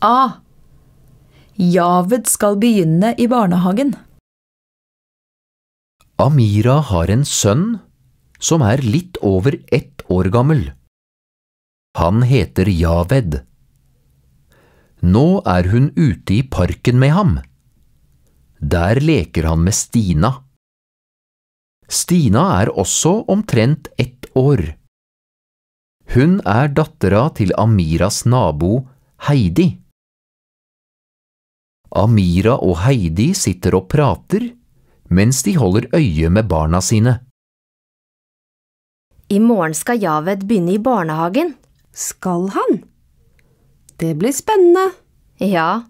A. Javed skal begynne i barnehagen. Amira har en sønn som er litt over ett år gammel. Han heter Javed. Nå er hun ute i parken med ham. Der leker han med Stina. Stina er også omtrent ett år. Hun er dattera til Amiras nabo Heidi. Amira og Heidi sitter og prater mens de holder øye med barna sine. I morgen skal Javed begynne i barnehagen. Skal han? Det blir spennende. Ja,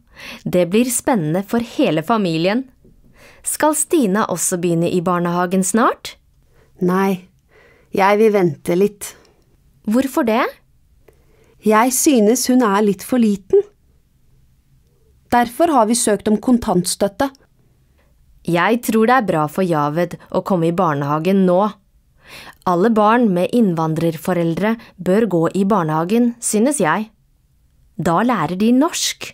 det blir spennende for hele familien. Skal Stina også begynne i barnehagen snart? Nei, jeg vil vente litt. Hvorfor det? Jeg synes hun er litt for liten. Derfor har vi søkt om kontantstøtte. Jeg tror det er bra for Javed å komme i barnehagen nå. Alle barn med innvandrerforeldre bør gå i barnehagen, synes jeg. Da lærer de norsk.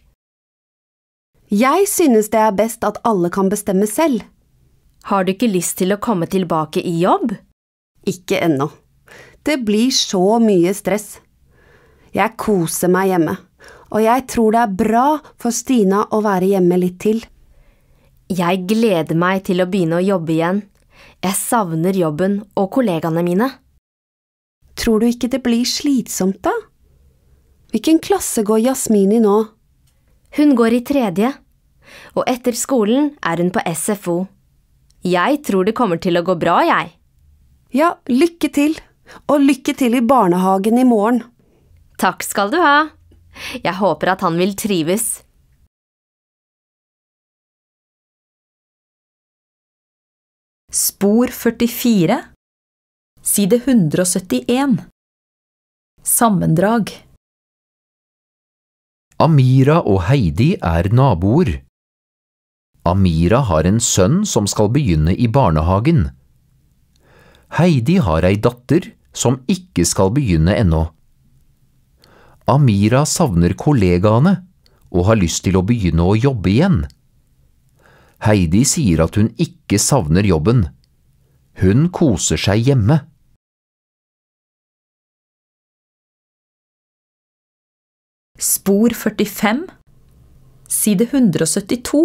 Jeg synes det er best at alle kan bestemme selv. Har du ikke lyst til å komme tilbake i jobb? Ikke ennå. Det blir så mye stress. Jeg koser meg hjemme og jeg tror det er bra for Stina å være hjemme litt til. Jeg gleder meg til å begynne å jobbe igjen. Jeg savner jobben og kollegaene mine. Tror du ikke det blir slitsomt, da? Hvilken klasse går Jasmin i nå? Hun går i tredje, og etter skolen er hun på SFO. Jeg tror det kommer til å gå bra, jeg. Ja, lykke til, og lykke til i barnehagen i morgen. Takk skal du ha. Jeg håper at han vil trives. Spor 44, side 171 Sammendrag Amira og Heidi er naboer. Amira har en sønn som skal begynne i barnehagen. Heidi har ei datter som ikke skal begynne ennå. Amira savner kollegaene og har lyst til å begynne å jobbe igjen. Heidi sier at hun ikke savner jobben. Hun koser seg hjemme. Spor 45, side 172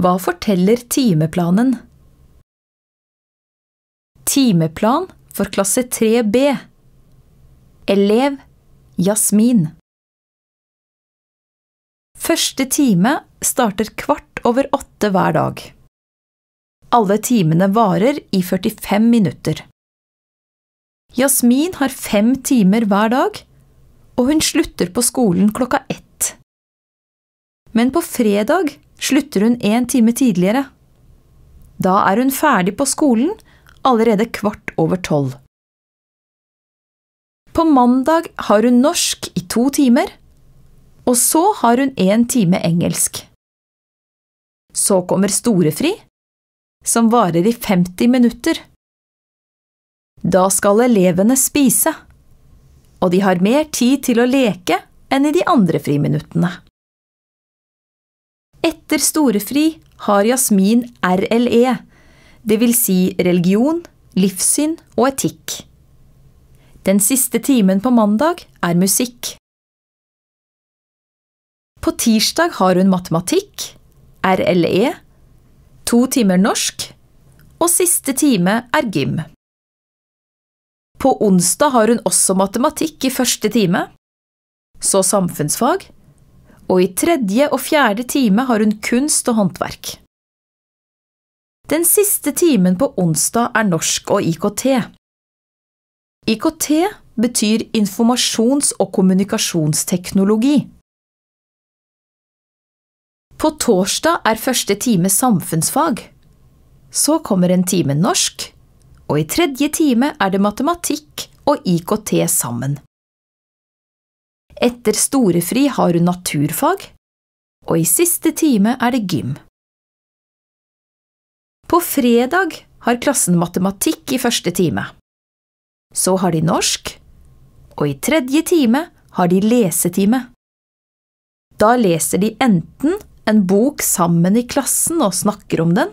Hva forteller timeplanen? Timeplan for klasse 3B Elev Jasmin. Første time starter kvart over åtte hver dag. Alle timene varer i 45 minutter. Jasmin har fem timer hver dag, og hun slutter på skolen klokka ett. Men på fredag slutter hun en time tidligere. Da er hun ferdig på skolen allerede kvart over tolv. På mandag har hun norsk i to timer, og så har hun én time engelsk. Så kommer storefri, som varer i 50 minutter. Da skal elevene spise, og de har mer tid til å leke enn i de andre friminuttene. Etter storefri har Jasmin RLE, det vil si religion, livssyn og etikk. Den siste timen på mandag er musikk. På tirsdag har hun matematikk, RLE, to timer norsk, og siste time er gym. På onsdag har hun også matematikk i første time, så samfunnsfag, og i tredje og fjerde time har hun kunst og håndverk. Den siste timen på onsdag er norsk og IKT. IKT betyr informasjons- og kommunikasjonsteknologi. På torsdag er første time samfunnsfag. Så kommer en time norsk, og i tredje time er det matematikk og IKT sammen. Etter storefri har hun naturfag, og i siste time er det gym. På fredag har klassen matematikk i første time så har de norsk, og i tredje time har de lesetime. Da leser de enten en bok sammen i klassen og snakker om den,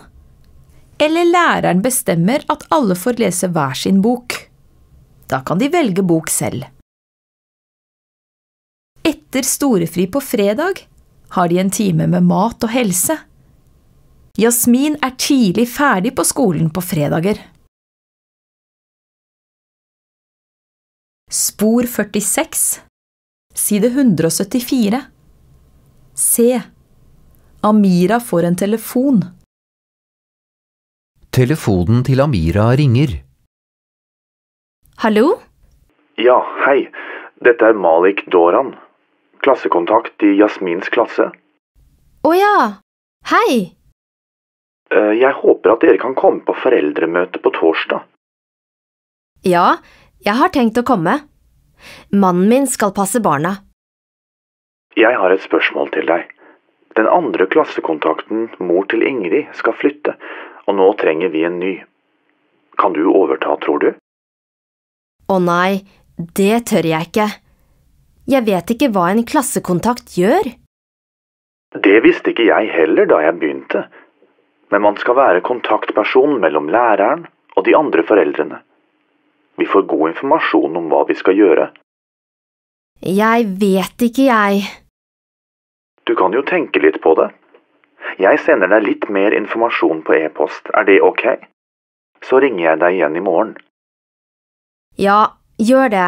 eller læreren bestemmer at alle får lese hver sin bok. Da kan de velge bok selv. Etter storefri på fredag har de en time med mat og helse. Jasmin er tidlig ferdig på skolen på fredager. Spor 46, side 174. Se, Amira får en telefon. Telefonen til Amira ringer. Hallo? Ja, hei. Dette er Malik Doran. Klassekontakt i Jasmins klasse. Å ja. Hei. Eh, jeg håper at dere kan komme på foreldremøte på torsdag. Ja, hei. Jeg har tenkt å komme. Mannen min skal passe barna. Jeg har et spørsmål til deg. Den andre klassekontakten, mor til Ingrid, skal flytte, og nå trenger vi en ny. Kan du overta, tror du? Å nei, det tør jeg ikke. Jeg vet ikke hva en klassekontakt gjør. Det visste ikke jeg heller da jeg begynte, men man skal være kontaktperson mellom læreren og de andre foreldrene. Vi får god informasjon om hva vi skal gjøre. Jeg vet ikke, jeg. Du kan jo tenke litt på det. Jeg sender deg litt mer informasjon på e-post, er det ok? Så ringer jeg deg igjen i morgen. Ja, gjør det,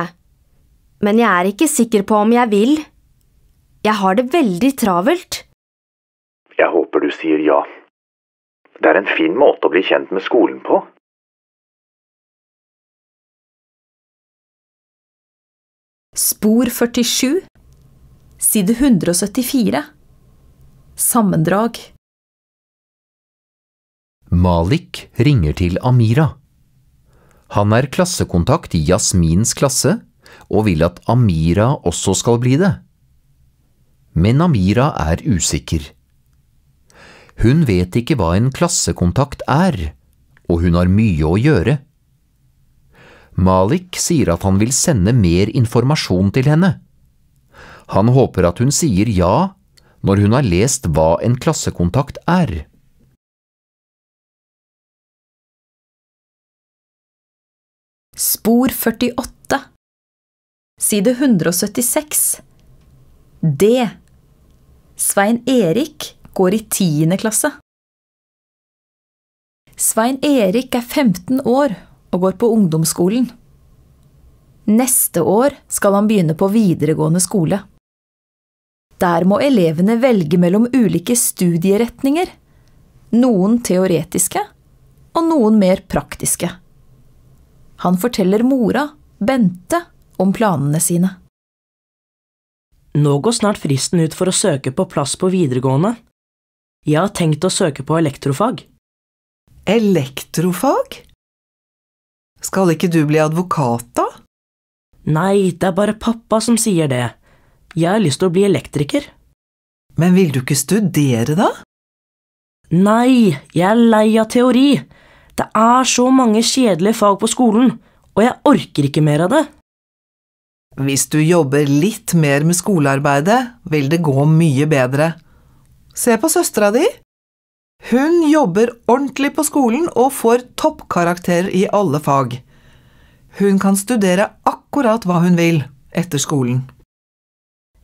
men jeg er ikke sikker på om jeg vil. Jeg har det veldig travelt. Jeg håper du sier ja. Det er en fin måte å bli kjent med skolen på. Spor 47, side 174 Sammendrag Malik ringer til Amira. Han er klassekontakt i Jasmins klasse og vil at Amira også skal bli det. Men Amira er usikker. Hun vet ikke hva en klassekontakt er, og hun har mye å gjøre. Malik sier at han vil sende mer informasjon til henne. Han håper at hun sier ja når hun har lest hva en klassekontakt er. Spor 48 Side 176 D Svein Erik går i tiende klasse. Svein Erik er 15 år og går på ungdomsskolen. Neste år skal han begynne på videregående skole. Der må elevene velge mellom ulike studieretninger. Noen teoretiske og noen mer praktiske. Han forteller mora, Bente, om planene sine. Nå går snart fristen ut for å søke på plass på videregående. Jeg har tenkt å søke på elektrofag. Elektrofag? Skal ikke du bli advokat, da? Nei, det er bare pappa som sier det. Jeg har lyst til å bli elektriker. Men vil du ikke studere, da? Nei, jeg er lei av teori. Det er så mange kjedelige fag på skolen, og jeg orker ikke mer av det. Hvis du jobber litt mer med skolearbeidet, vil det gå mye bedre. Se på søstera di. Hun jobber ordentlig på skolen og får toppkarakterer i alle fag. Hun kan studere akkurat hva hun vil etter skolen.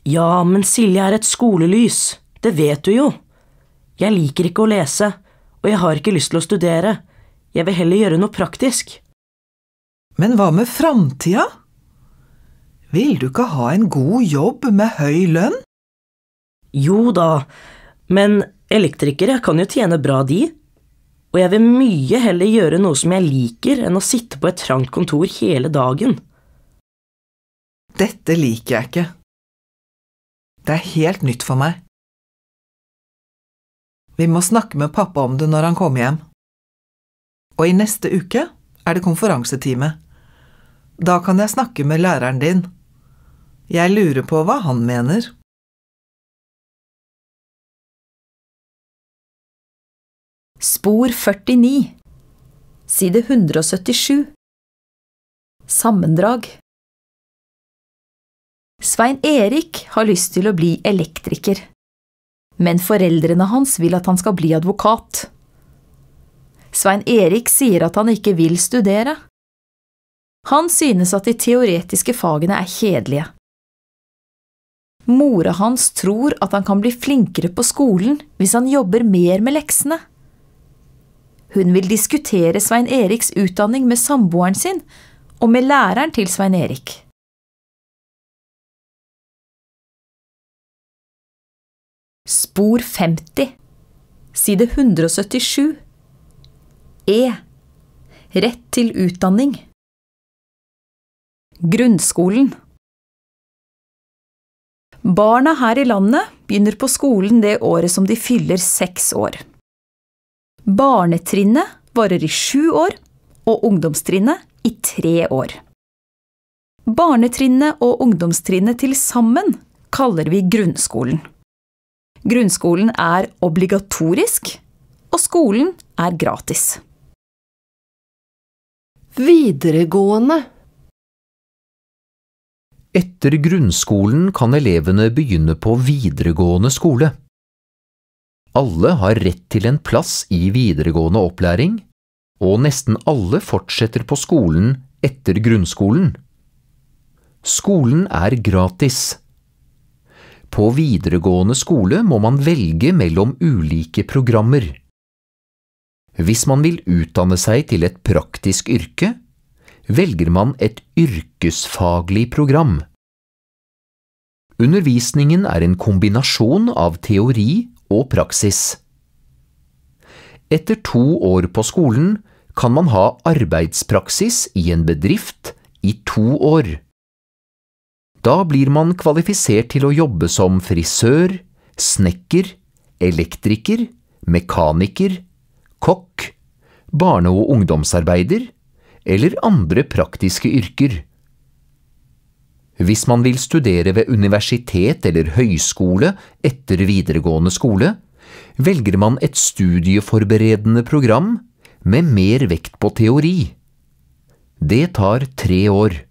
Ja, men Silje er et skolelys, det vet du jo. Jeg liker ikke å lese, og jeg har ikke lyst til å studere. Jeg vil heller gjøre noe praktisk. Men hva med framtida? Vil du ikke ha en god jobb med høy lønn? Jo da, men elektrikere kan jo tjene bra, de. Og jeg vil mye heller gjøre noe som jeg liker, enn å sitte på et trangt kontor hele dagen. Dette liker jeg ikke. Det er helt nytt for meg. Vi må snakke med pappa om det når han kommer hjem. Og i neste uke er det konferansetime. Da kan jeg snakke med læreren din. Jeg lurer på hva han mener. Spor 49, side 177 Sammendrag Svein Erik har lyst til å bli elektriker, men foreldrene hans vil at han skal bli advokat. Svein Erik sier at han ikke vil studere. Han synes at de teoretiske fagene er kjedelige. Mora hans tror at han kan bli flinkere på skolen hvis han jobber mer med leksene. Hun vil diskutere Svein Eriks utdanning med samboeren sin og med læreren til Svein Erik. Spor 50, side 177, E. Rett til utdanning. Grunnskolen. Barna her i landet begynner på skolen det året som de fyller seks år. Barnetrinnet varer i sju år, og ungdomstrinnet i tre år. Barnetrinnet og ungdomstrinnet til sammen kaller vi grunnskolen. Grunnskolen er obligatorisk, og skolen er gratis. Videregående Etter grunnskolen kan elevene begynne på videregående skole. Alle har rett til en plass i videregående opplæring, og nesten alle fortsetter på skolen etter grunnskolen. Skolen er gratis. På videregående skole må man velge mellom ulike programmer. Hvis man vil utdanne seg til et praktisk yrke, velger man et yrkesfaglig program. Undervisningen er en kombinasjon av teori og praksis. Etter to år på skolen kan man ha arbeidspraksis i en bedrift i to år. Da blir man kvalifisert til å jobbe som frisør, snekker, elektriker, mekaniker, kokk, barne- og ungdomsarbeider eller andre praktiske yrker. Hvis man vil studere ved universitet eller høyskole etter videregående skole, velger man et studieforberedende program med mer vekt på teori. Det tar tre år.